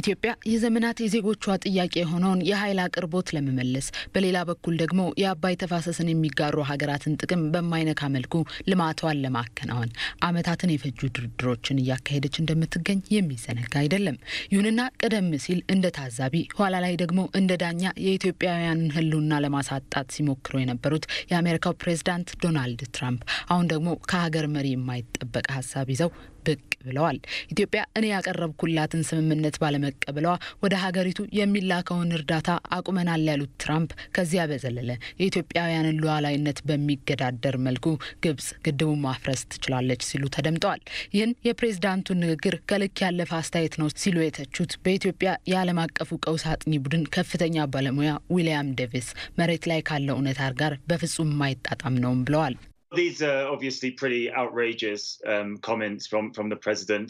ኢትዮጵያ የዘመናት የዜጎቿ ጥያቄ የሆነውን የኃይል አቅርቦት ለመመለስ በሌላ በኩል ደግሞ የአባይ ተፋሰስን የሚጋሩ ሀገራትን ጥቅም በማይነካ መልኩ ልማቷን ለማከናወን ዓመታትን የፈጁ ድርድሮችን እያካሄደች እንደምትገኝ የሚዘነጋ አይደለም። ይሁንና ቀደም ሲል እንደ ታዛቢ፣ ኋላ ላይ ደግሞ እንደ ዳኛ የኢትዮጵያውያንን ሕልውና ለማሳጣት ሲሞክሩ የነበሩት የአሜሪካው ፕሬዚዳንት ዶናልድ ትራምፕ አሁን ደግሞ ከሀገር መሪ የማይጠበቅ ሀሳብ ይዘው ብቅ ብለዋል። ኢትዮጵያ እኔ ያቀረብኩላትን ስምምነት ባለመ ብለዋ ወደ ሀገሪቱ የሚላከውን እርዳታ አቁመናል ያሉት ትራምፕ ከዚያ በዘለለ የኢትዮጵያውያንን ሉዓላዊነት በሚገዳደር መልኩ ግብጽ ግድቡን ማፍረስ ትችላለች ሲሉ ተደምጠዋል። ይህን የፕሬዝዳንቱን ንግግር ከልክ ያለፈ አስተያየት ነው ሲሉ የተቹት በኢትዮጵያ የዓለም አቀፉ ቀውስ አጥኚ ቡድን ከፍተኛ ባለሙያ ዊሊያም ዴቪስ መሬት ላይ ካለው እውነታ ጋር በፍጹም የማይጣጣም ነውም ብለዋል። These are obviously pretty outrageous um, comments from, from the president,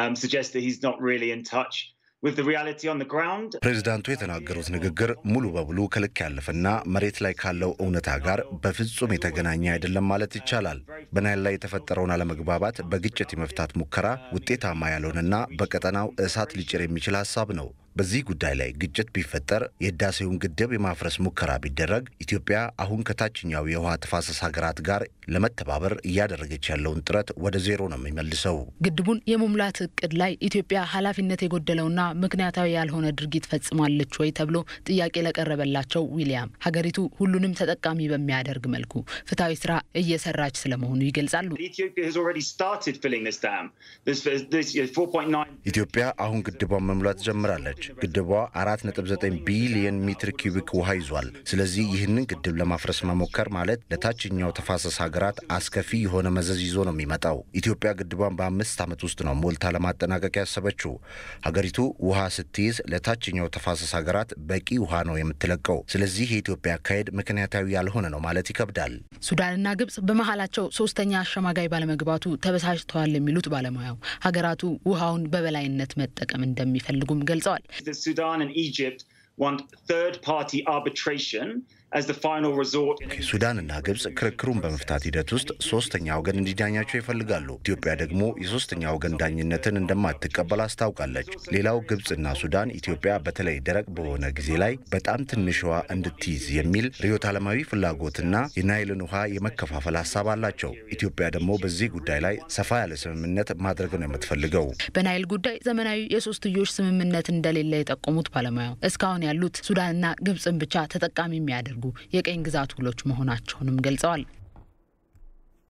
um, suggest that he's not really in touch ፕሬዚዳንቱ የተናገሩት ንግግር ሙሉ በሙሉ ከልክ ያለፈና መሬት ላይ ካለው እውነታ ጋር በፍጹም የተገናኘ አይደለም ማለት ይቻላል። በናይል ላይ የተፈጠረውን አለመግባባት በግጭት የመፍታት ሙከራ ውጤታማ ያልሆነና በቀጠናው እሳት ሊጭር የሚችል ሀሳብ ነው። በዚህ ጉዳይ ላይ ግጭት ቢፈጠር፣ የህዳሴውን ግድብ የማፍረስ ሙከራ ቢደረግ ኢትዮጵያ አሁን ከታችኛው የውሃ ተፋሰስ ሀገራት ጋር ለመተባበር እያደረገች ያለውን ጥረት ወደ ዜሮ ነው የሚመልሰው። ግድቡን የመሙላት እቅድ ላይ ኢትዮጵያ ኃላፊነት የጎደለውና ምክንያታዊ ያልሆነ ድርጊት ፈጽማለች ወይ ተብሎ ጥያቄ ለቀረበላቸው ዊሊያም ሀገሪቱ ሁሉንም ተጠቃሚ በሚያደርግ መልኩ ፍትሐዊ ስራ እየሰራች ስለመሆኑ ይገልጻሉ። ኢትዮጵያ አሁን ግድቧን መሙላት ጀምራለች። ግድቧ 4.9 ቢሊየን ሜትር ኪዩቢክ ውሃ ይዟል። ስለዚህ ይህንን ግድብ ለማፍረስ መሞከር ማለት ለታችኛው ተፋሰስ ሀገራት አስከፊ የሆነ መዘዝ ይዞ ነው የሚመጣው። ኢትዮጵያ ግድቧን በአምስት ዓመት ውስጥ ነው ሞልታ ለማጠናቀቅ ያሰበችው። ሀገሪቱ ውሃ ስትይዝ ለታችኛው ተፋሰስ ሀገራት በቂ ውሃ ነው የምትለቀው። ስለዚህ የኢትዮጵያ አካሄድ ምክንያታዊ ያልሆነ ነው ማለት ይከብዳል። ሱዳንና ግብጽ በመሀላቸው ሶስተኛ አሸማጋይ ባለመግባቱ ተበሳጭተዋል የሚሉት ባለሙያው ሀገራቱ ውሃውን በበላይነት መጠቀም እንደሚፈልጉም ገልጸዋል። the sudan and egypt want third-party arbitration, ሱዳንና ግብፅ ክርክሩን በመፍታት ሂደት ውስጥ ሶስተኛ ወገን እንዲዳኛቸው ይፈልጋሉ። ኢትዮጵያ ደግሞ የሶስተኛ ወገን ዳኝነትን እንደማትቀበል አስታውቃለች። ሌላው ግብፅና ሱዳን ኢትዮጵያ በተለይ ደረቅ በሆነ ጊዜ ላይ በጣም ትንሽዋ እንድትይዝ የሚል ርዕዮተ ዓለማዊ ፍላጎትና የናይልን ውሃ የመከፋፈል ሀሳብ አላቸው። ኢትዮጵያ ደግሞ በዚህ ጉዳይ ላይ ሰፋ ያለ ስምምነት ማድረግ ነው የምትፈልገው። በናይል ጉዳይ ዘመናዊ የሶስትዮሽ ስምምነት እንደሌለ የጠቆሙት ባለሙያው እስካሁን ያሉት ሱዳንና ግብፅን ብቻ ተጠቃሚ የሚያደርጉ የሚያደርጉ የቅኝ ግዛት ውሎች መሆናቸውንም ገልጸዋል።